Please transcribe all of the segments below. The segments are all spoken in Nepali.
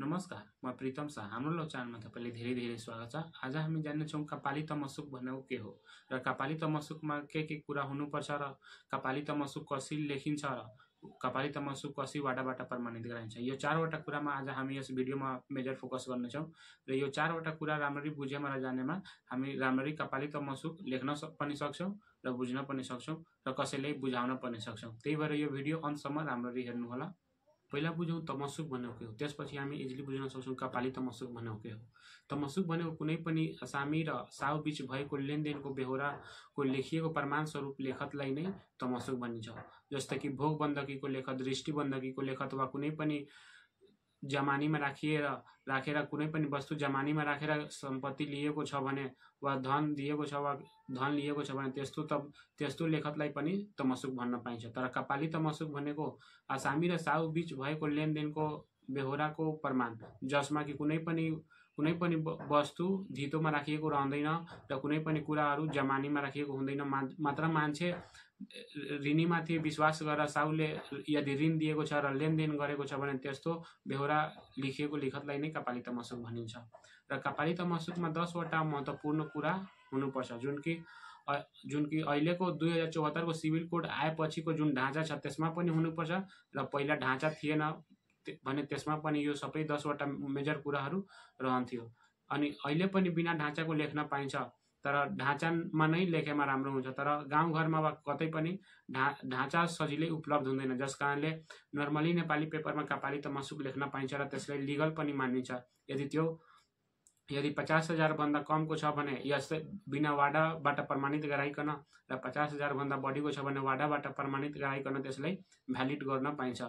नमस्कार म प्रितम शाह हाम्रो लोचानमा च्यानलमा तपाईँलाई धेरै धेरै स्वागत छ आज हामी जान्नेछौँ कपाली तमसुक भनेको के हो र कपाली तमसुकमा के के कुरा हुनुपर्छ र कपाली तमसुक कसरी लेखिन्छ र कपाली तमसुक कसरी वाटाबाट प्रमाणित गराइन्छ यो चारवटा कुरामा आज हामी यस भिडियोमा मेजर फोकस गर्नेछौँ र यो चारवटा कुरा राम्ररी बुझेमा र जानेमा हामी राम्ररी कपाली तमसुक लेख्न पनि सक्छौँ र बुझ्न पनि सक्छौँ र कसैले बुझाउन पनि सक्छौँ त्यही भएर यो भिडियो अन्तसम्म राम्ररी हेर्नुहोला पहिला बुझौँ तमसुक भनेको के हो त्यसपछि हामी इजिली बुझ्न सक्छौँ कपाली तमसुक भनेको के हो तमसुक भनेको कुनै पनि असामी र साउ बिच भएको लेनदेनको बेहोराको लेखिएको प्रमाणस्वरूप लेखतलाई नै तमसुक भनिन्छ जस्तै कि भोग बन्दकीको लेखत दृष्टि बन्दकीको लेखत वा कुनै पनि जमानीमा राखिएर राखेर कुनै पनि वस्तु जमानीमा राखेर सम्पत्ति लिएको छ भने वा धन दिएको छ वा धन लिएको छ भने त्यस्तो त त्यस्तो लेखतलाई पनि तमसुक भन्न पाइन्छ तर कपाली तमसुक भनेको आसामी र साहु बिच भएको लेनदेनको बेहोराको प्रमाण जसमा कि कुनै पनि कुनै पनि वस्तु धितोमा राखिएको रहँदैन र कुनै पनि कुराहरू जमानीमा राखिएको हुँदैन मात्र मान्छे ऋणीमाथि विश्वास गरेर साहुले यदि ऋण दिएको छ र लेनदेन गरेको छ भने त्यस्तो बेहोरा लेखिएको लिखतलाई नै कपालित मसुक भनिन्छ र कपालित मसुकमा दसवटा महत्त्वपूर्ण कुरा हुनुपर्छ जुन कि जुन कि अहिलेको दुई हजार चौहत्तरको सिभिल कोड आएपछिको जुन ढाँचा छ त्यसमा पनि हुनुपर्छ र पहिला ढाँचा थिएन भने त्यसमा पनि यो सबै दसवटा मेजर कुराहरू रहन्थ्यो अनि अहिले पनि बिना ढाँचाको लेख्न पाइन्छ तर ढाँचामा नै लेखेमा राम्रो हुन्छ तर गाउँघरमा वा कतै पनि ढा ढाँचा सजिलै उपलब्ध हुँदैन जस कारणले नर्मली नेपाली पेपरमा कापाली त मसुक लेख्न पाइन्छ र त्यसलाई लिगल पनि मानिन्छ यदि त्यो यदि पचास हजारभन्दा कमको छ भने यसले बिना वाडाबाट प्रमाणित गराइकन र पचास हजारभन्दा बढीको छ भने वाडाबाट प्रमाणित गराइकन त्यसलाई भ्यालिड गर्न पाइन्छ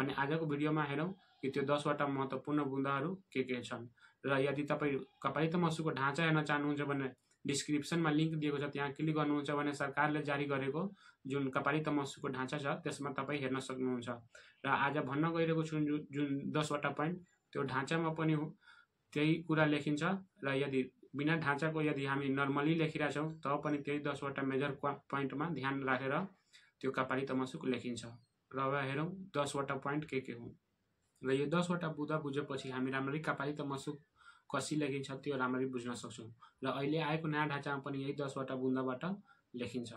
भने आजको भिडियोमा हेरौँ कि त्यो दसवटा महत्त्वपूर्ण बुन्दाहरू के के छन् र यदि तपाईँ कपाली त मसुको ढाँचा हेर्न चाहनुहुन्छ भने डिस्क्रिप्सनमा लिङ्क दिएको छ त्यहाँ क्लिक गर्नुहुन्छ भने सरकारले जारी गरेको जुन कपाली तमसुको ढाँचा छ त्यसमा तपाईँ हेर्न सक्नुहुन्छ र आज भन्न गइरहेको छु जुन जुन दसवटा पोइन्ट त्यो ढाँचामा पनि त्यही कुरा लेखिन्छ र यदि बिना ढाँचाको यदि हामी नर्मली लेखिरहेछौँ त पनि त्यही दसवटा मेजर पोइन्टमा ध्यान राखेर त्यो कपाली तमसुक लेखिन्छ र अब हेरौँ दसवटा पोइन्ट के के हुन् र यो दसवटा बुझा बुझेपछि हामी राम्ररी कपाली तमसुक कसी लेखिन्छ त्यो राम्ररी बुझ्न सक्छौँ र अहिले आएको नयाँ ढाँचामा पनि यही दसवटा बुन्दाबाट लेखिन्छ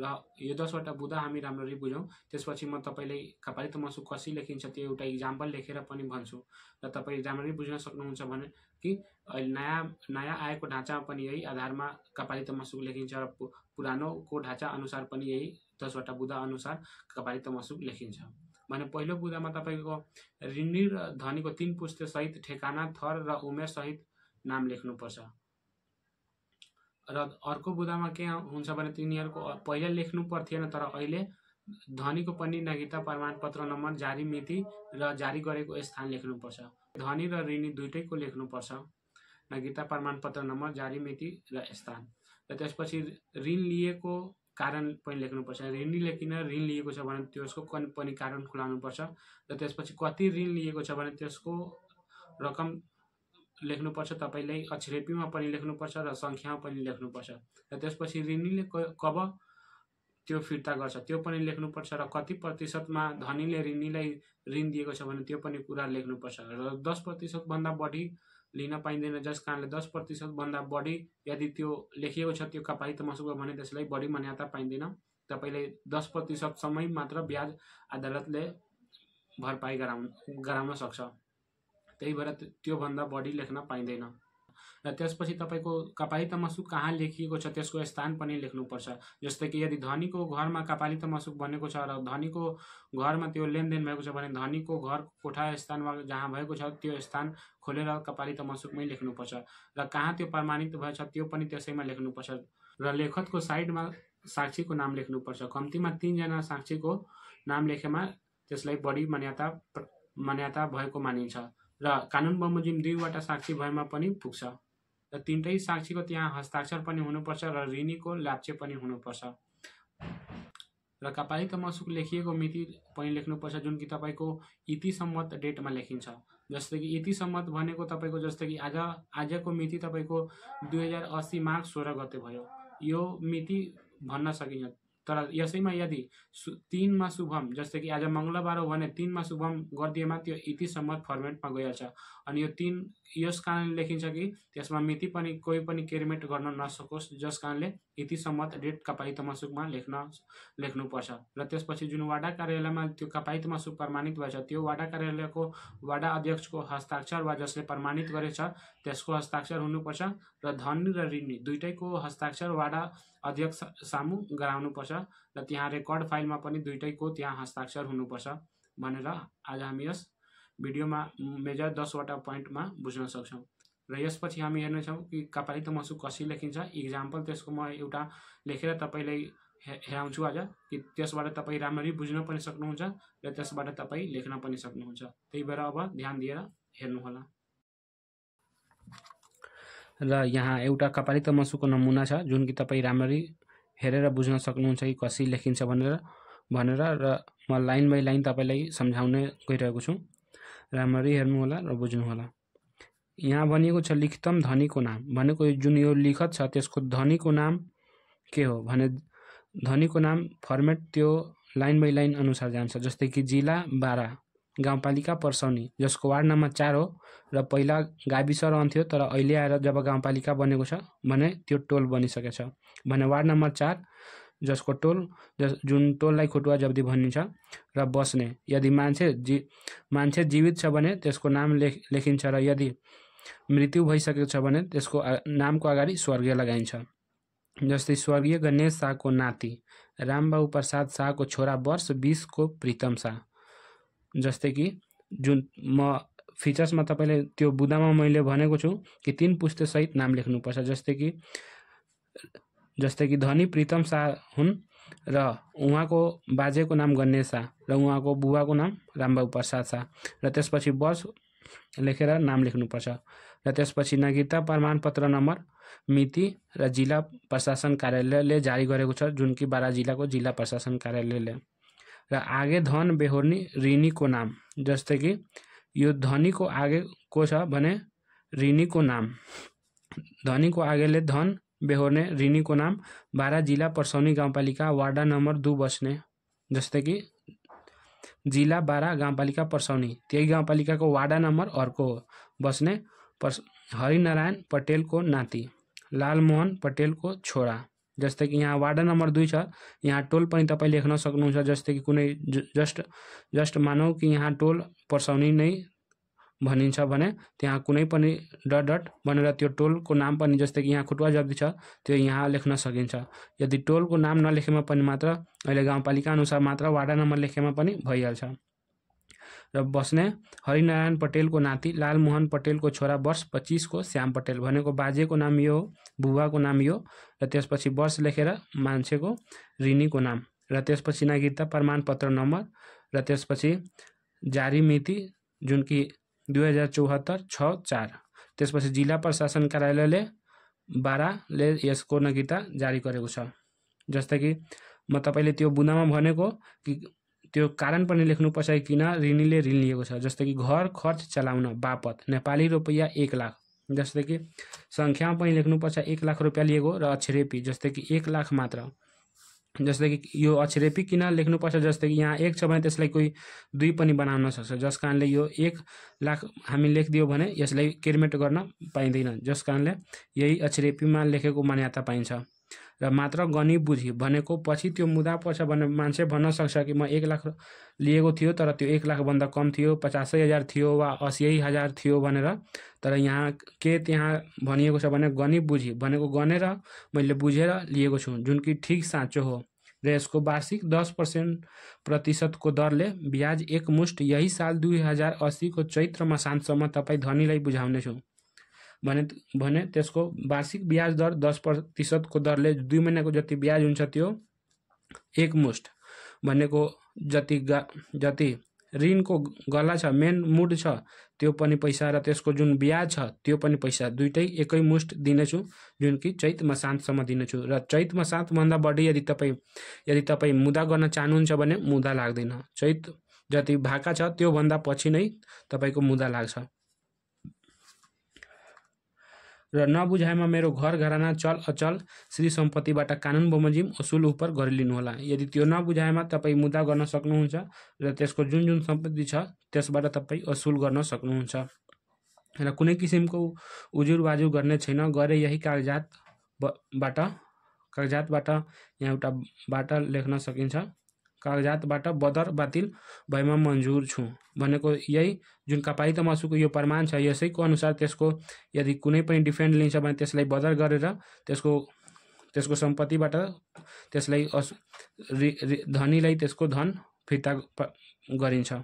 र यो दसवटा बुँदा हामी राम्ररी बुझौँ त्यसपछि म तपाईँले कपालित मासु कसी लेखिन्छ त्यो एउटा इक्जाम्पल लेखेर पनि भन्छु र तपाईँ राम्ररी बुझ्न सक्नुहुन्छ भने कि अहिले नयाँ नयाँ आएको ढाँचामा पनि यही आधारमा कपाली मासु लेखिन्छ र पुरानोको ढाँचा अनुसार पनि यही दसवटा बुँदा अनुसार कपाली मासु लेखिन्छ भने पहिलो पुजामा तपाईँको ऋणी र धनीको तिन सहित ठेगाना थर र उमेर सहित नाम लेख्नुपर्छ र अर्को बुदामा के हुन्छ भने तिनीहरूको पहिला लेख्नु पर्थेन तर अहिले धनीको पनि नागरिकता प्रमाणपत्र नम्बर जारी मिति र जारी गरेको स्थान लेख्नुपर्छ धनी र ऋणी दुइटैको लेख्नुपर्छ नागरिकता प्रमाणपत्र नम्बर जारी मिति र स्थान र त्यसपछि ऋण लिएको कारण पनि लेख्नुपर्छ ऋणीले किन ऋण लिएको छ भने त्यसको पनि कारण खुलाउनुपर्छ र त्यसपछि कति ऋण लिएको छ भने त्यसको रकम लेख्नुपर्छ तपाईँले अक्षरेपीमा पनि लेख्नुपर्छ र सङ्ख्यामा पनि लेख्नुपर्छ र त्यसपछि ऋणीले कब त्यो फिर्ता गर्छ त्यो पनि लेख्नुपर्छ र कति प्रतिशतमा धनीले ऋणीलाई ऋण दिएको छ भने त्यो पनि कुरा लेख्नुपर्छ र दस प्रतिशतभन्दा बढी लिन पाइँदैन जस कारणले दस प्रतिशतभन्दा बढी यदि त्यो लेखिएको छ त्यो कपाई तमासुको भने त्यसलाई बढी मान्यता पाइँदैन तपाईँले दस प्रतिशतसम्मै मात्र ब्याज अदालतले भरपाई गराउन गराउन सक्छ त्यही भएर त्योभन्दा बढी लेख्न पाइँदैन र त्यसपछि तपाईँको कपालित तमसुक कहाँ लेखिएको छ त्यसको स्थान पनि लेख्नुपर्छ जस्तै कि यदि धनीको घरमा कपालित मसुक बनेको छ र धनीको घरमा त्यो लेनदेन भएको छ भने धनीको घर कोठा स्थानमा जहाँ भएको छ त्यो स्थान खोलेर कपालित मसुकमै लेख्नुपर्छ र कहाँ त्यो प्रमाणित भएछ त्यो पनि त्यसैमा लेख्नुपर्छ र लेखकको साइडमा साक्षीको नाम लेख्नुपर्छ कम्तीमा तिनजना साक्षीको नाम लेखेमा त्यसलाई बढी मान्यता मान्यता भएको मानिन्छ र कानुन बमोजिम दुईवटा साक्षी भएमा पनि पुग्छ र तिनटै साक्षीको त्यहाँ हस्ताक्षर पनि हुनुपर्छ र ऋणीको लाप्चे पनि हुनुपर्छ र कापाली तमसुक लेखिएको मिति पनि लेख्नुपर्छ जुन कि तपाईँको इतिसम्मत सम्मत डेटमा लेखिन्छ जस्तै कि इतिसम्मत सम्मत भनेको तपाईँको जस्तै कि आज आजको मिति तपाईँको दुई हजार अस्सी माघ सोह्र गते भयो यो मिति भन्न सकिन्छ तर यसैमा यदि सु तिनमा शुभम जस्तै कि आज मङ्गलबार हो भने तिनमा शुभम गरिदिएमा त्यो इति सम्मत फर्मेटमा गइहाल्छ अनि यो तिन यस कारणले लेखिन्छ कि त्यसमा मिति पनि कोही पनि केरिमेट गर्न नसकोस् जस कारणले इति सम्मत कपाई पाइतमासुकमा लेख्न लेख्नुपर्छ र त्यसपछि जुन वाडा कार्यालयमा त्यो कापाइतमासुक प्रमाणित भएछ त्यो वाडा कार्यालयको वाडा अध्यक्षको हस्ताक्षर वा जसले प्रमाणित गरेछ त्यसको हस्ताक्षर हुनुपर्छ र धनी र ऋणी दुइटैको हस्ताक्षर वाडा अध्यक्ष सामु गराउनुपर्छ हुनुपर्छ र त्यहाँ रेकर्ड फाइलमा पनि दुइटैको त्यहाँ हस्ताक्षर हुनुपर्छ भनेर आज हामी यस भिडियोमा मेजर दसवटा पोइन्टमा बुझ्न सक्छौँ र यसपछि हामी हेर्नेछौँ कि कपालित मसु कसरी लेखिन्छ इक्जाम्पल त्यसको म एउटा लेखेर तपाईँलाई हे हेराउँछु आज कि त्यसबाट तपाईँ राम्ररी बुझ्न पनि सक्नुहुन्छ र त्यसबाट तपाईँ लेख्न पनि सक्नुहुन्छ त्यही भएर अब ध्यान दिएर हेर्नुहोला र यहाँ एउटा कपालित मसुको नमुना छ जुन कि तपाईँ राम्ररी हेरेर बुझ्न सक्नुहुन्छ कि कसरी लेखिन्छ भनेर भनेर र म लाइन बाई लाइन तपाईँलाई सम्झाउने गइरहेको छु राम्ररी हेर्नुहोला र बुझ्नुहोला यहाँ भनिएको छ लिखितम धनीको नाम भनेको जुन यो लिखत छ त्यसको धनीको नाम के हो भने धनीको नाम फर्मेट त्यो लाइन बाई लाइन अनुसार जान्छ जस्तै कि जिल्ला बाह्र गाउँपालिका पर्सौनी जसको वार्ड नम्बर चार हो र पहिला गाविस रहन्थ्यो तर अहिले आएर जब गाउँपालिका बनेको छ भने त्यो टोल बनिसकेछ भने वार्ड नम्बर चार जसको टोल जस जुन टोललाई खुटुवा जब्दी भनिन्छ र बस्ने यदि मान्छे जी मान्छे जीवित छ भने त्यसको नाम लेख लेखिन्छ र यदि मृत्यु भइसकेको छ भने त्यसको नामको अगाडि स्वर्गीय लगाइन्छ जस्तै स्वर्गीय गणेश शाहको नाति रामबाबु प्रसाद शाहको छोरा वर्ष बिसको प्रितम शाह जस्तै कि जुन म फिचर्समा तपाईँले त्यो बुदामा मैले भनेको छु कि तिन पुस्तेसहित नाम लेख्नुपर्छ जस्तै कि जस्तै कि धनी प्रितम शाह हुन् र उहाँको बाजेको नाम गणेश शाह र उहाँको बुबाको नाम रामबाबु प्रसाद शाह र त्यसपछि बस लेखेर नाम लेख्नुपर्छ र त्यसपछि नागरिकता प्रमाणपत्र नम्बर मिति र जिल्ला प्रशासन कार्यालयले जारी गरेको छ जुन कि बारा जिल्लाको जिल्ला प्रशासन कार्यालयले र आगे धन बेहोर्नी ऋणीको नाम जस्तै कि यो धनीको आगे को छ भने ऋणीको नाम धनीको आगेले धन बेहोर ने रिनी को नाम बारा जिला परसौनी गाँव पालिका वार्डा नंबर दो बस्ने जस्ते कि जिल्ला बाह्र गाउँपालिका पर्साउने को गाउँपालिकाको नंबर अर्क हो बस्ने पर्स हरिनारायण पटेल को नाती लालमोहन पटेल को छोरा जस्ते कि यहाँ वाडा नंबर दुई छ यहाँ टोल पर तब लेख्न सकूँ जस्ते कि कुछ जस्ट जस्ट मानौँ कि यहाँ टोल पर्सौनी नई भनिन्छ भने त्यहाँ कुनै पनि डट डट भनेर त्यो टोलको नाम पनि जस्तै कि यहाँ खुट्वा जग्गी छ त्यो यहाँ लेख्न सकिन्छ यदि टोलको नाम नलेखेमा पनि मात्र अहिले गाउँपालिका अनुसार मात्र वाडा नम्बर लेखेमा पनि भइहाल्छ र बस्ने हरिनारायण पटेलको नाति लालमोहन पटेलको छोरा वर्ष पच्चिसको श्याम पटेल भनेको बाजेको नाम यो बुबाको नाम यो र त्यसपछि वर्ष लेखेर मान्छेको ऋणीको नाम र त्यसपछि नागरिकता प्रमाणपत्र नम्बर र त्यसपछि जारी मिति जुन कि दुई हजार चौहत्तर छ चार त्यसपछि जिल्ला प्रशासन कार्यालयले बाह्रले यसको नगिता जारी गरेको छ जस्तै कि म तपाईँले त्यो बुनामा भनेको कि त्यो कारण पनि लेख्नु किन ऋणीले ऋण लिएको छ जस्तै कि घर खर्च चलाउन बापत नेपाली रुपियाँ एक लाख जस्तै कि सङ्ख्यामा पनि लेख्नुपर्छ एक लाख रुपियाँ लिएको र अक्षरेपी जस्तै कि एक लाख मात्र जस्तै कि यो अक्षरेपी किन लेख्नुपर्छ जस्तै कि यहाँ एक छ भने त्यसलाई कोही दुई पनि बनाउन सक्छ जस कारणले यो एक लाख हामी लेखिदियो भने यसलाई क्रिमेट गर्न पाइँदैन जस कारणले यही अक्षरेपीमा लेखेको मान्यता पाइन्छ र मात्र गनी बुझी भनेको पछि त्यो मुदा पर्छ भने मान्छे भन्न सक्छ कि म एक लाख लिएको थियो तर त्यो एक लाखभन्दा कम थियो पचासै हजार थियो वा असी हजार थियो भनेर तर यहाँ के त्यहाँ भनिएको छ भने गनी बुझी भनेको गनेर मैले बुझेर लिएको छु जुन कि ठिक साँचो हो र यसको वार्षिक दस पर्सेन्ट प्रतिशतको दरले ब्याज एकमुष्ट यही साल दुई हजार असीको चैत्रमा मसान्तसम्म तपाईँ धनीलाई बुझाउनेछु भने भने त्यसको वार्षिक ब्याज दर दस प्रतिशतको दरले दुई महिनाको जति ब्याज हुन्छ त्यो एकमुष्ट भनेको जति जति ऋणको गला छ मेन मुड छ त्यो पनि पैसा र त्यसको जुन ब्याज छ त्यो पनि पैसा दुइटै एकै मुस्ट दिनेछु जुन कि चैतमा सातसम्म दिनेछु र चैतमा सातभन्दा बढी यदि तपाईँ यदि तपाईँ मुदा गर्न चाहनुहुन्छ भने मुदा लाग्दैन चैत जति भाका छ त्योभन्दा पछि नै तपाईँको मुदा लाग्छ र नबुझाएमा मेरो घर घराना चल अचल श्री सम्पत्तिबाट कानुन बमोजिम असुल उपर गरिलिनुहोला यदि त्यो नबुझाएमा तपाईँ मुद्दा गर्न सक्नुहुन्छ र त्यसको जुन जुन सम्पत्ति छ त्यसबाट तपाईँ असुल गर्न सक्नुहुन्छ र कुनै किसिमको उजुर गर्ने छैन गरे यही कागजात बाट कागजातबाट यहाँ एउटा बाट लेख्न सकिन्छ कागजातबाट बदर बातिल भएमा मन्जुर छु भनेको यही जुन कापाई तमासुको यो प्रमाण छ यसैको अनुसार त्यसको यदि कुनै पनि डिफेन्ड लिन्छ भने त्यसलाई बदर गरेर त्यसको त्यसको सम्पत्तिबाट त्यसलाई अस धनीलाई त्यसको धन फिर्ता गरिन्छ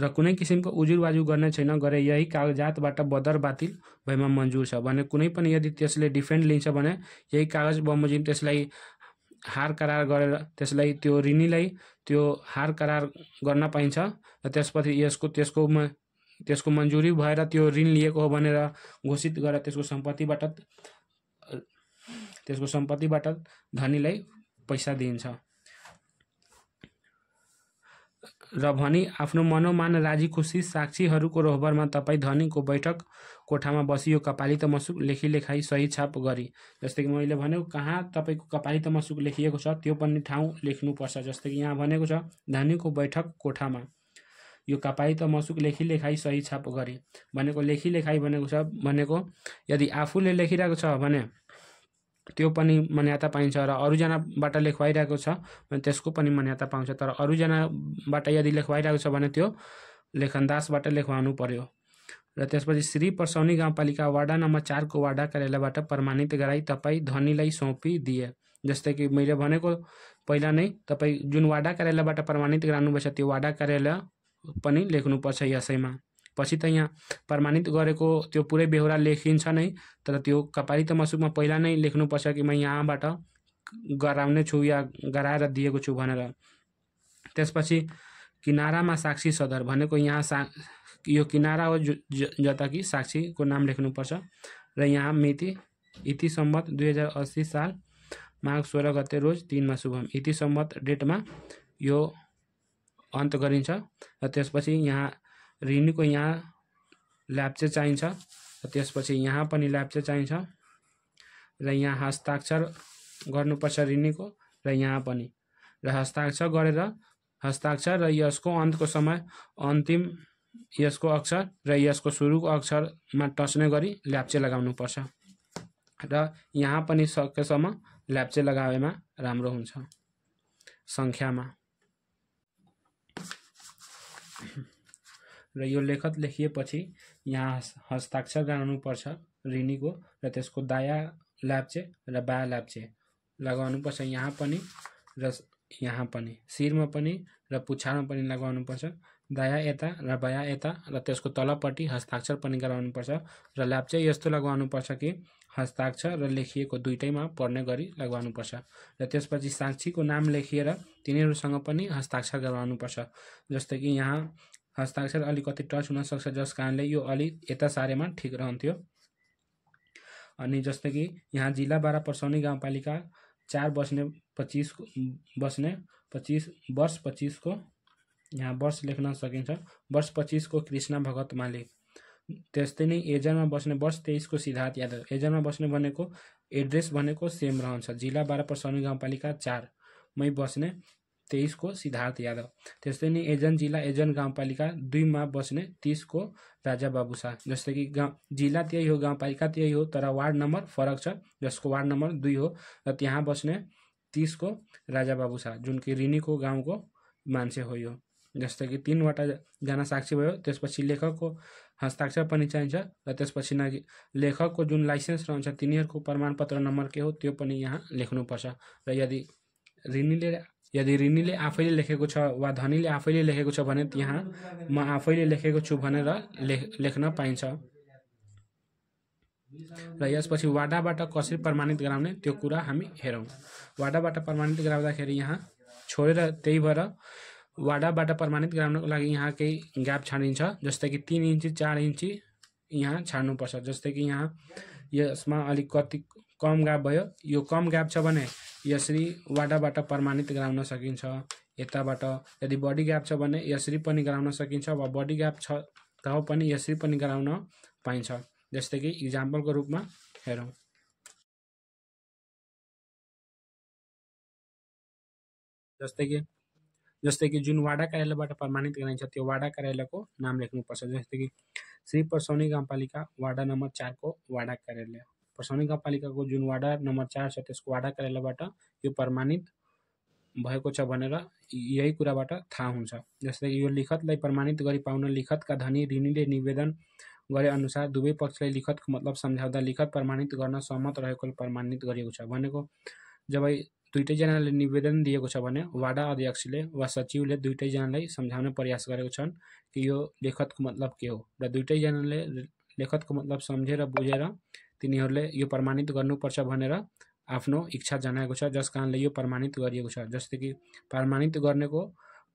र कुनै किसिमको उजुरबाजु गर्ने छैन गरे यही कागजातबाट बदर बातिल भएमा मन्जुर छ भने कुनै पनि यदि त्यसले डिफेन्ड लिन्छ भने यही कागज बमोजिम त्यसलाई हार करार गरेर त्यसलाई त्यो ऋणीलाई त्यो हार करार गर्न पाइन्छ र त्यसपछि यसको त्यसको त्यसको मन्जुरी भएर त्यो ऋण लिएको हो भनेर घोषित गरेर त्यसको सम्पत्तिबाट त्यसको सम्पत्तिबाट धनीलाई पैसा दिइन्छ र भनी आफ्नो मनोमान राजी खुसी साक्षीहरूको रोहबरमा तपाईँ धनीको बैठक कोठामा बसियो कपाली त मसुक लेखी लेखाइ सही छाप गरी जस्तै कि मैले भनेको कहाँ तपाईँको कपाली त मसुक लेखिएको छ त्यो पनि ठाउँ लेख्नुपर्छ जस्तै कि यहाँ भनेको छ धनीको बैठक कोठामा यो कपाई त मसुक लेखी लेखाइ सही छाप गरी भनेको लेखी लेखाइ भनेको छ भनेको यदि आफूले लेखिरहेको छ भने त्यो पनि मान्यता पाइन्छ र अरूजनाबाट लेखवाइरहेको छ भने त्यसको पनि मान्यता पाउँछ तर अरूजनाबाट यदि लेखवाइरहेको छ भने त्यो लेखनदासबाट लेखवाउनु पर्यो र त्यसपछि श्री पर्सौनी गाउँपालिका वाडा नम्बर चारको वाडा कार्यालयबाट प्रमाणित गराई तपाईँ ध्वनिलाई दिए जस्तै कि मैले भनेको पहिला नै तपाईँ जुन वाडा कार्यालयबाट प्रमाणित गराउनुभएछ त्यो वाडा कार्यालय पनि लेख्नुपर्छ यसैमा पछि त यहाँ प्रमाणित गरेको त्यो पुरै बेहोरा लेखिन्छ नै तर त्यो कपाली त मसुकमा पहिला नै लेख्नुपर्छ कि म यहाँबाट गराउने छु या गराएर दिएको छु भनेर त्यसपछि किनारामा साक्षी सदर भनेको यहाँ सा यो किनारा हो जता कि साक्षीको नाम लेख्नुपर्छ र यहाँ मिति इति सम्बत दुई हजार अस्सी साल माघ सोह्र गते रोज तिनमा शुभम इति सम्बत डेटमा यो अन्त गरिन्छ र त्यसपछि यहाँ रिन्यूको यहाँ ल्याप्चे चाहिँ चाहिन्छ त्यसपछि यहाँ पनि ल्याप्चे चाहिँ चाहिन्छ र यहाँ हस्ताक्षर गर्नुपर्छ रिन्यूको र यहाँ पनि र हस्ताक्षर गरेर हस्ताक्षर र यसको अन्तको समय अन्तिम यसको अक्षर र यसको सुरुको अक्षरमा टस्ने गरी ल्याप्चे चाहिँ लगाउनुपर्छ र यहाँ पनि सकेसम्म ल्याब चाहिँ लगाएमा राम्रो हुन्छ सङ्ख्यामा र यो लेखत लेखिएपछि यहाँ हस्ताक्षर गराउनुपर्छ ऋणीको र त्यसको दाया लाप्चे र बाया लाप्चे लगाउनुपर्छ यहाँ पनि र यहाँ पनि शिरमा पनि र पुच्छारमा पनि लगाउनुपर्छ दाया यता र बाया यता र त्यसको तलपट्टि हस्ताक्षर पनि गराउनुपर्छ र ल्याप्चे यस्तो लगाउनुपर्छ कि हस्ताक्षर र लेखिएको दुइटैमा पढ्ने गरी लगाउनुपर्छ र त्यसपछि साक्षीको नाम लेखिएर तिनीहरूसँग पनि हस्ताक्षर गराउनुपर्छ जस्तै कि यहाँ हस्ताक्षर अलिकति टच हुनसक्छ जस कारणले यो अलि यता सारेमा ठिक रहन्थ्यो अनि जस्तो कि यहाँ जिल्ला बाह्र पर्सौनी गाउँपालिका चार बस्ने पच्चिस बस्ने पच्चिस वर्ष पच्चिसको यहाँ वर्ष लेख्न सकिन्छ वर्ष पच्चिसको कृष्ण भगत मालिक त्यस्तै नै एजनमा बस्ने वर्ष तेइसको सिद्धार्थ यादव एजनमा बस्ने भनेको एड्रेस भनेको सेम रहन्छ जिल्ला बाह्र पर्सौनी गाउँपालिका चारमै बस्ने तेइसको सिद्धार्थ यादव त्यस्तै नै एजन जिल्ला एजन गाउँपालिका दुईमा बस्ने तिसको राजा बाबु शाह जस्तै कि गाउँ जिल्ला त्यही हो गाउँपालिका त्यही हो तर वार्ड नम्बर फरक छ जसको वार्ड नम्बर दुई हो र त्यहाँ बस्ने तिसको राजा बाबु शाह जुन कि रिनीको गाउँको मान्छे हो यो जस्तै कि तिनवटा जना साक्षी भयो त्यसपछि लेखकको हस्ताक्षर पनि चाहिन्छ र त्यसपछि न लेखकको जुन लाइसेन्स रहन्छ तिनीहरूको प्रमाणपत्र नम्बर के हो त्यो पनि यहाँ लेख्नुपर्छ र यदि रिनीले यदि ऋणीले आफैले लेखेको छ वा धनीले आफैले लेखेको छ भने त्यहाँ म आफैले लेखेको छु भनेर लेख लेख्न पाइन्छ र यसपछि वाडाबाट कसरी प्रमाणित गराउने त्यो कुरा हामी हेरौँ वाडाबाट प्रमाणित गराउँदाखेरि यहाँ छोडेर त्यही भएर वाडाबाट प्रमाणित गराउनको लागि यहाँ केही ग्याप छाडिन्छ जस्तै कि तिन इन्ची चार इन्ची यहाँ छाड्नुपर्छ जस्तै कि यहाँ यसमा अलिक कति कम ग्याप भयो यो कम ग्याप छ भने यसरी वाडाबाट प्रमाणित गराउन सकिन्छ यताबाट यदि बडी ग्याप छ भने यसरी पनि गराउन सकिन्छ वा बडी ग्याप छ त पनि यसरी पनि गराउन पाइन्छ जस्तै कि इक्जाम्पलको रूपमा हेरौँ जस्तै कि जस्तै कि जुन वाडा कार्यालयबाट प्रमाणित गराइन्छ त्यो वाडा कार्यालयको नाम लेख्नुपर्छ जस्तै कि श्री पर्सौनी गाउँपालिका वाडा नम्बर चारको वाडा कार्यालय खरसानी गाउँपालिकाको जुन वाडा नम्बर चार छ त्यसको वाडा कार्यालयबाट यो प्रमाणित भएको छ भनेर यही कुराबाट थाहा हुन्छ जस्तै यो लिखतलाई प्रमाणित गरी पाउन लिखतका धनी ऋणीले निवेदन गरे अनुसार दुवै पक्षले लिखतको मतलब सम्झाउँदा लिखत प्रमाणित गर्न सहमत रहेको प्रमाणित गरिएको छ भनेको जब दुइटैजनाले निवेदन दिएको छ भने वाडा अध्यक्षले वा सचिवले दुइटैजनालाई सम्झाउने प्रयास गरेको छन् कि यो लेखतको मतलब के हो र दुइटैजनाले लेखतको मतलब सम्झेर बुझेर तिनीहरूले यो प्रमाणित गर्नुपर्छ भनेर आफ्नो इच्छा जनाएको छ जस कारणले यो प्रमाणित गरिएको छ जस्तै कि प्रमाणित गर्नेको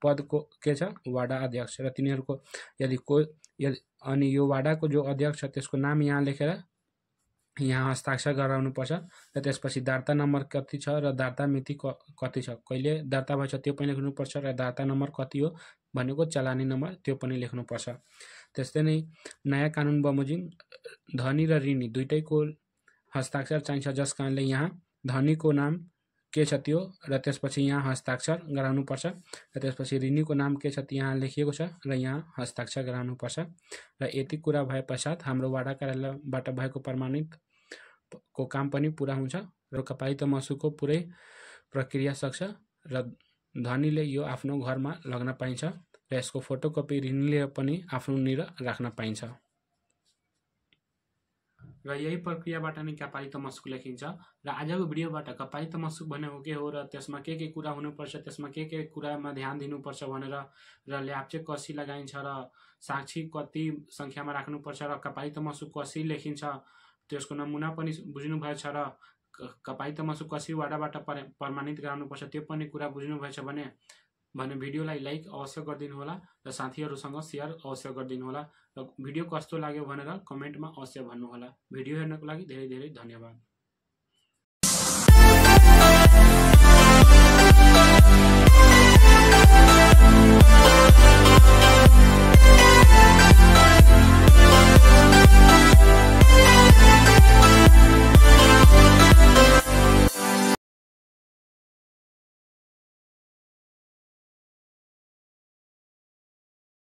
पदको के छ वाडा अध्यक्ष र तिनीहरूको यदि को यदि अनि यो वाडाको जो अध्यक्ष छ त्यसको नाम यहाँ लेखेर यहाँ हस्ताक्षर गराउनुपर्छ र त्यसपछि दार्ता नम्बर कति छ र दार्ता मिति कति छ कहिले दर्ता भएछ त्यो पनि लेख्नुपर्छ र दार्ता नम्बर कति हो भनेको चलानी नम्बर त्यो पनि लेख्नुपर्छ त्यस्तै नै नयाँ कानुन बमोजिम धनी र ऋणी दुइटैको हस्ताक्षर चाहिन्छ जस कारणले यहाँ धनीको नाम के छ त्यो र त्यसपछि यहाँ हस्ताक्षर गराउनुपर्छ र त्यसपछि ऋणीको नाम के छ यहाँ लेखिएको छ र यहाँ हस्ताक्षर गराउनुपर्छ र यति कुरा भए पश्चात हाम्रो वाडा कार्यालयबाट भएको प्रमाणित को काम पनि पुरा हुन्छ र कपालित मासुको पुरै प्रक्रिया सक्छ र धनीले यो आफ्नो घरमा लग्न पाइन्छ र यसको फोटोकपी ऋण लिएर पनि निर राख्न पाइन्छ र यही प्रक्रियाबाट नै कपाली तमसुक लेखिन्छ र आजको भिडियोबाट कपाली तमसुक भनेको के हो र त्यसमा के के कुरा हुनुपर्छ त्यसमा के के कुरामा ध्यान दिनुपर्छ भनेर र ल्याप्चे कसी लगाइन्छ र साक्षी कति सङ्ख्यामा राख्नुपर्छ र कपाली तमसुक कसी लेखिन्छ त्यसको नमुना पनि बुझ्नुभएछ र कपाली तमसुक कसी वाडाबाट प्रमाणित गराउनुपर्छ त्यो पनि कुरा बुझ्नुभएछ भने भने भिडियोलाई लाइक अवश्य गरिदिनु होला र साथीहरूसँग सेयर अवश्य गरिदिनु होला र भिडियो कस्तो लाग्यो भनेर कमेन्टमा अवश्य भन्नुहोला भिडियो हेर्नको लागि धेरै धेरै धन्यवाद